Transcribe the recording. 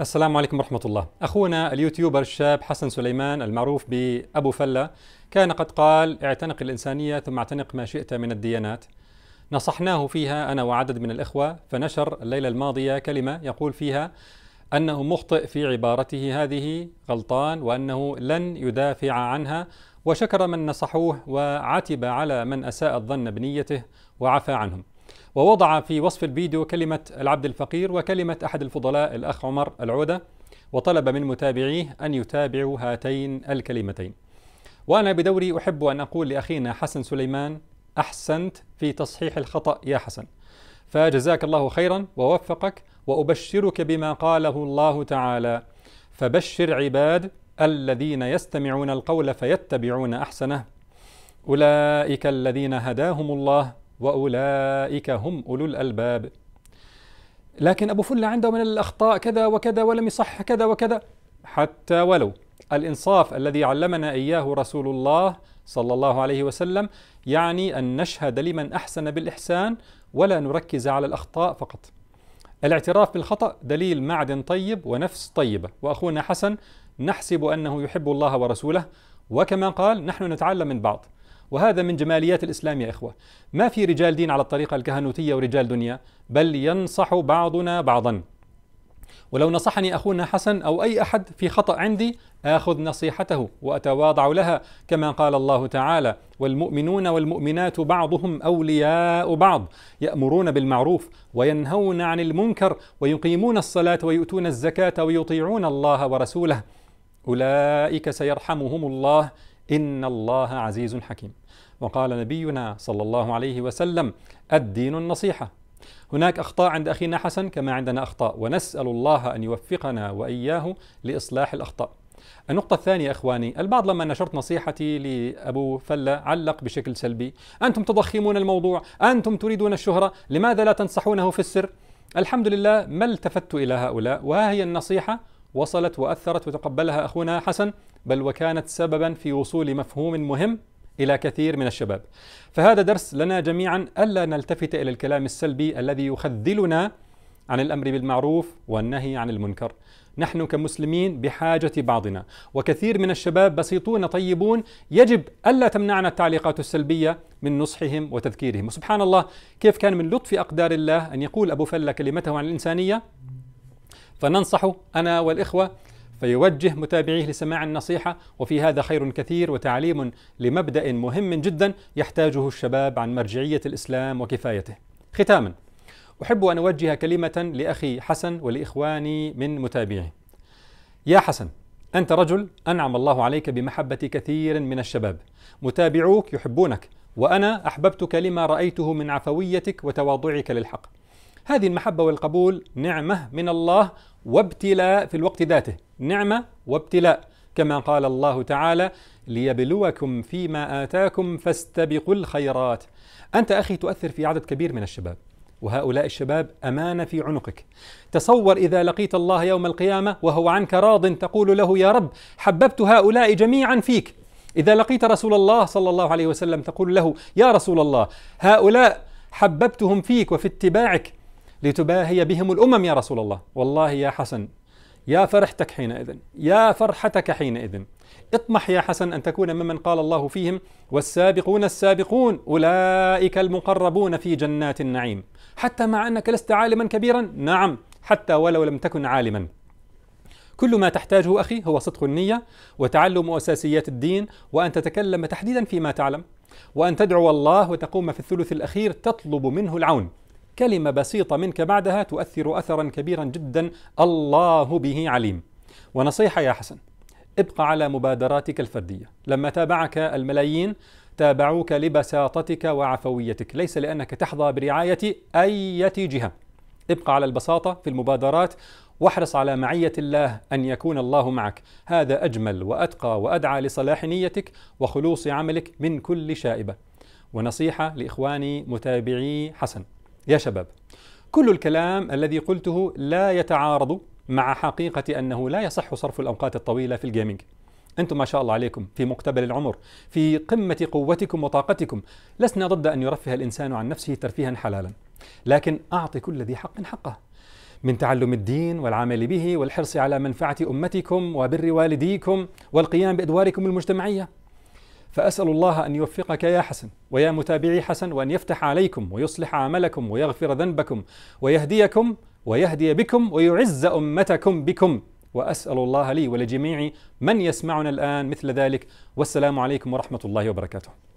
السلام عليكم ورحمة الله أخونا اليوتيوبر الشاب حسن سليمان المعروف بأبو فلة كان قد قال اعتنق الإنسانية ثم اعتنق ما شئت من الديانات نصحناه فيها أنا وعدد من الإخوة فنشر الليلة الماضية كلمة يقول فيها أنه مخطئ في عبارته هذه غلطان وأنه لن يدافع عنها وشكر من نصحوه وعتب على من أساء الظن بنيته وعفى عنهم ووضع في وصف الفيديو كلمة العبد الفقير وكلمة أحد الفضلاء الأخ عمر العودة وطلب من متابعيه أن يتابعوا هاتين الكلمتين وأنا بدوري أحب أن أقول لأخينا حسن سليمان أحسنت في تصحيح الخطأ يا حسن فجزاك الله خيرا ووفقك وأبشرك بما قاله الله تعالى فبشر عباد الذين يستمعون القول فيتبعون أحسنه أولئك الذين هداهم الله وأولئك هم أولو الألباب لكن أبو فلة عنده من الأخطاء كذا وكذا ولم يصح كذا وكذا حتى ولو الإنصاف الذي علمنا إياه رسول الله صلى الله عليه وسلم يعني أن نشهد لمن أحسن بالإحسان ولا نركز على الأخطاء فقط الاعتراف بالخطأ دليل معدن طيب ونفس طيبة وأخونا حسن نحسب أنه يحب الله ورسوله وكما قال نحن نتعلم من بعض وهذا من جماليات الإسلام يا إخوة ما في رجال دين على الطريقة الكهنوتية ورجال دنيا بل ينصح بعضنا بعضا ولو نصحني أخونا حسن أو أي أحد في خطأ عندي آخذ نصيحته وأتواضع لها كما قال الله تعالى والمؤمنون والمؤمنات بعضهم أولياء بعض يأمرون بالمعروف وينهون عن المنكر ويقيمون الصلاة ويؤتون الزكاة ويطيعون الله ورسوله أولئك سيرحمهم الله إن الله عزيز حكيم وقال نبينا صلى الله عليه وسلم الدين النصيحة هناك أخطاء عند أخينا حسن كما عندنا أخطاء ونسأل الله أن يوفقنا وإياه لإصلاح الأخطاء النقطة الثانية إخواني البعض لما نشرت نصيحتي لأبو فلة علق بشكل سلبي أنتم تضخمون الموضوع أنتم تريدون الشهرة لماذا لا تنصحونه في السر الحمد لله ما التفت إلى هؤلاء وها هي النصيحة وصلت وأثرت وتقبلها أخونا حسن بل وكانت سببا في وصول مفهوم مهم إلى كثير من الشباب فهذا درس لنا جميعا ألا نلتفت إلى الكلام السلبي الذي يخذلنا عن الأمر بالمعروف والنهي عن المنكر نحن كمسلمين بحاجة بعضنا وكثير من الشباب بسيطون طيبون يجب ألا تمنعنا التعليقات السلبية من نصحهم وتذكيرهم وسبحان الله كيف كان من لطف أقدار الله أن يقول أبو فلة كلمته عن الإنسانية فننصح أنا والإخوة فيوجه متابعيه لسماع النصيحة وفي هذا خير كثير وتعليم لمبدأ مهم جدا يحتاجه الشباب عن مرجعية الإسلام وكفايته ختاما أحب أن أوجه كلمة لأخي حسن ولإخواني من متابعيه يا حسن أنت رجل أنعم الله عليك بمحبة كثير من الشباب متابعوك يحبونك وأنا أحببتك لما رأيته من عفويتك وتواضعك للحق هذه المحبة والقبول نعمة من الله وابتلاء في الوقت ذاته نعمة وابتلاء كما قال الله تعالى ليبلوكم فيما آتاكم فاستبقوا الخيرات أنت أخي تؤثر في عدد كبير من الشباب وهؤلاء الشباب أمانة في عنقك تصور إذا لقيت الله يوم القيامة وهو عنك راض تقول له يا رب حببت هؤلاء جميعا فيك إذا لقيت رسول الله صلى الله عليه وسلم تقول له يا رسول الله هؤلاء حببتهم فيك وفي اتباعك لتباهي بهم الأمم يا رسول الله والله يا حسن يا فرحتك حينئذ يا فرحتك حينئذ اطمح يا حسن أن تكون ممن قال الله فيهم والسابقون السابقون أولئك المقربون في جنات النعيم حتى مع أنك لست عالما كبيرا نعم حتى ولو لم تكن عالما كل ما تحتاجه أخي هو صدق النية وتعلم أساسيات الدين وأن تتكلم تحديدا فيما تعلم وأن تدعو الله وتقوم في الثلث الأخير تطلب منه العون كلمة بسيطة منك بعدها تؤثر أثرا كبيرا جدا الله به عليم ونصيحة يا حسن ابقى على مبادراتك الفردية لما تابعك الملايين تابعوك لبساطتك وعفويتك ليس لأنك تحظى برعاية أي جهة ابقى على البساطة في المبادرات واحرص على معية الله أن يكون الله معك هذا أجمل وأتقى وأدعى لصلاح نيتك وخلوص عملك من كل شائبة ونصيحة لإخواني متابعي حسن يا شباب كل الكلام الذي قلته لا يتعارض مع حقيقة أنه لا يصح صرف الأوقات الطويلة في الجيمنج أنتم ما شاء الله عليكم في مقتبل العمر في قمة قوتكم وطاقتكم لسنا ضد أن يرفه الإنسان عن نفسه ترفيها حلالا لكن أعطي كل ذي حق حقه من تعلم الدين والعمل به والحرص على منفعة أمتكم وبر والديكم والقيام بأدواركم المجتمعية فأسأل الله أن يوفقك يا حسن ويا متابعي حسن وأن يفتح عليكم ويصلح عملكم ويغفر ذنبكم ويهديكم ويهدي بكم ويعز أمتكم بكم وأسأل الله لي ولجميع من يسمعنا الآن مثل ذلك والسلام عليكم ورحمة الله وبركاته